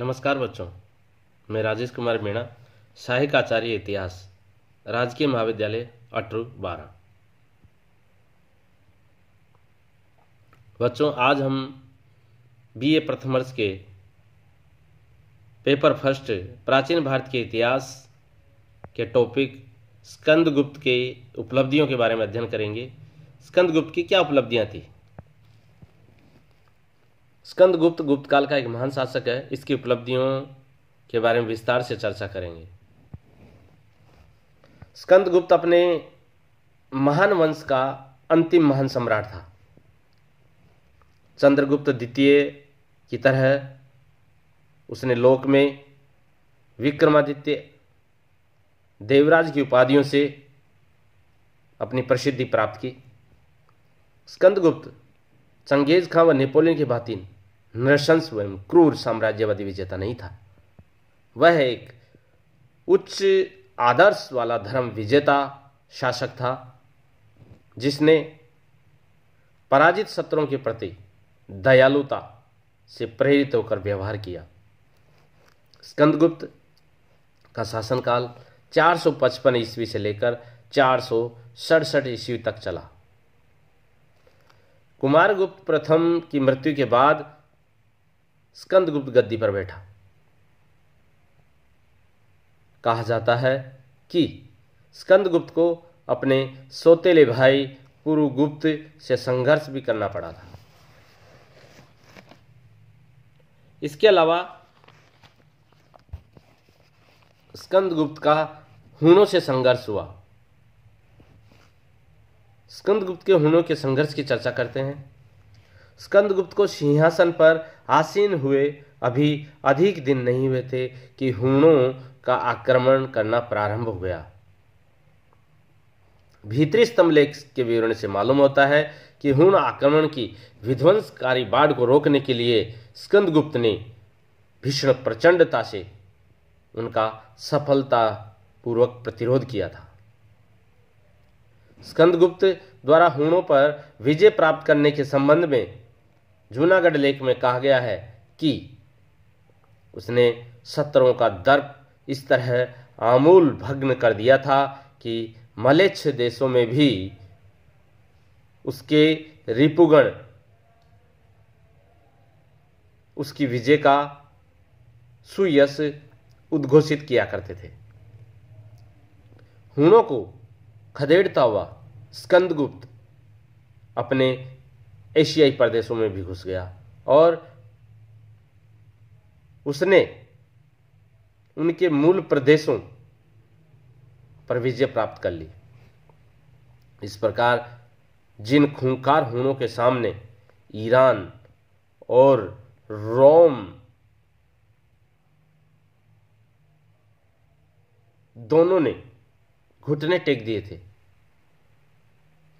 नमस्कार बच्चों मैं राजेश कुमार मीणा सहायक आचार्य इतिहास राजकीय महाविद्यालय अटरू बारह बच्चों आज हम बीए प्रथम वर्ष के पेपर फर्स्ट प्राचीन भारत के इतिहास के टॉपिक स्कंदगुप्त के उपलब्धियों के बारे में अध्ययन करेंगे स्कंदगुप्त की क्या उपलब्धियां थी स्कंदगुप्त गुप्त काल का एक महान शासक है इसकी उपलब्धियों के बारे में विस्तार से चर्चा करेंगे स्कंदगुप्त अपने महान वंश का अंतिम महान सम्राट था चंद्रगुप्त द्वितीय की तरह उसने लोक में विक्रमादित्य देवराज की उपाधियों से अपनी प्रसिद्धि प्राप्त की स्कंदगुप्त चंगेज खां व नेपोलियन की भातीन नृशंस एवं क्रूर साम्राज्यवादी विजेता नहीं था वह एक उच्च आदर्श वाला धर्म विजेता शासक था जिसने पराजित शत्रुओं के प्रति दयालुता से प्रेरित होकर व्यवहार किया स्कंदगुप्त का शासनकाल 455 ईस्वी से लेकर चार सौ सड़सठ ईस्वी तक चला कुमारगुप्त प्रथम की मृत्यु के बाद स्कंदगुप्त गद्दी पर बैठा कहा जाता है कि स्कंदगुप्त को अपने सोतेले भाई कुरुगुप्त से संघर्ष भी करना पड़ा था इसके अलावा स्कंदगुप्त का हुनों से संघर्ष हुआ स्कंदगुप्त के हुनों के संघर्ष की चर्चा करते हैं स्कंदगुप्त को सिंहासन पर आसीन हुए अभी अधिक दिन नहीं हुए थे कि हूणों का आक्रमण करना प्रारंभ हो गया भीतरी स्तंभ लेख के विवरण से मालूम होता है कि हूण आक्रमण की विध्वंसकारी बाढ़ को रोकने के लिए स्कंदगुप्त ने भीषण प्रचंडता से उनका सफलतापूर्वक प्रतिरोध किया था स्कंदगुप्त द्वारा हूणों पर विजय प्राप्त करने के संबंध में जूनागढ़ लेख में कहा गया है कि उसने सत्रों का दर्प इस तरह आमूल भग्न कर दिया था कि मलेच्छ देशों में भी उसके रिपुगण उसकी विजय का सुयस उद्घोषित किया करते थे हूणों को खदेड़ता हुआ स्कंदगुप्त अपने एशियाई प्रदेशों में भी घुस गया और उसने उनके मूल प्रदेशों पर विजय प्राप्त कर ली इस प्रकार जिन खूंखार हूनों के सामने ईरान और रोम दोनों ने घुटने टेक दिए थे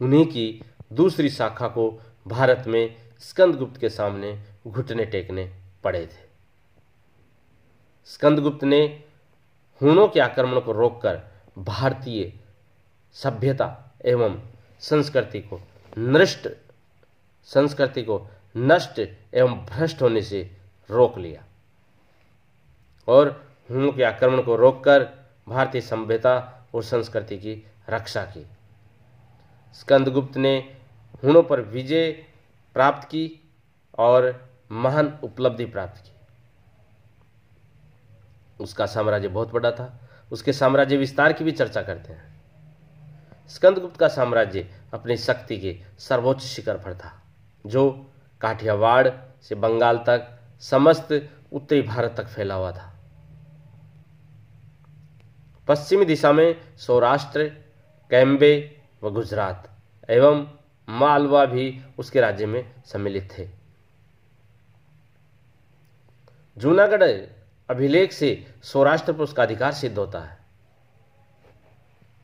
उन्हीं की दूसरी शाखा को भारत में स्कंदगुप्त के सामने घुटने टेकने पड़े थे स्कंदगुप्त ने हुणों के आक्रमण को रोककर भारतीय सभ्यता एवं संस्कृति को नष्ट संस्कृति को नष्ट एवं भ्रष्ट होने से रोक लिया और हुनों के आक्रमण को रोककर भारतीय सभ्यता और संस्कृति की रक्षा की स्कंदगुप्त ने हुणों पर विजय प्राप्त की और महान उपलब्धि प्राप्त की उसका साम्राज्य बहुत बड़ा था उसके साम्राज्य विस्तार की भी चर्चा करते हैं स्कंदगुप्त का साम्राज्य अपनी शक्ति के सर्वोच्च शिखर पर था जो काठियावाड़ से बंगाल तक समस्त उत्तरी भारत तक फैला हुआ था पश्चिमी दिशा में सौराष्ट्र कैम्बे व गुजरात एवं मालवा भी उसके राज्य में सम्मिलित थे जूनागढ़ अभिलेख से सौराष्ट्र पर उसका अधिकार सिद्ध होता है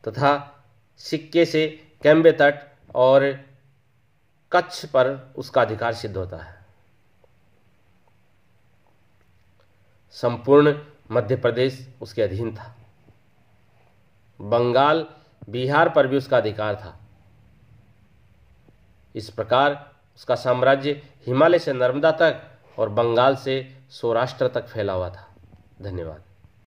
तथा सिक्के से कैम्बे तट और कच्छ पर उसका अधिकार सिद्ध होता है संपूर्ण मध्य प्रदेश उसके अधीन था बंगाल बिहार पर भी उसका अधिकार था इस प्रकार उसका साम्राज्य हिमालय से नर्मदा तक और बंगाल से सौराष्ट्र तक फैला हुआ था धन्यवाद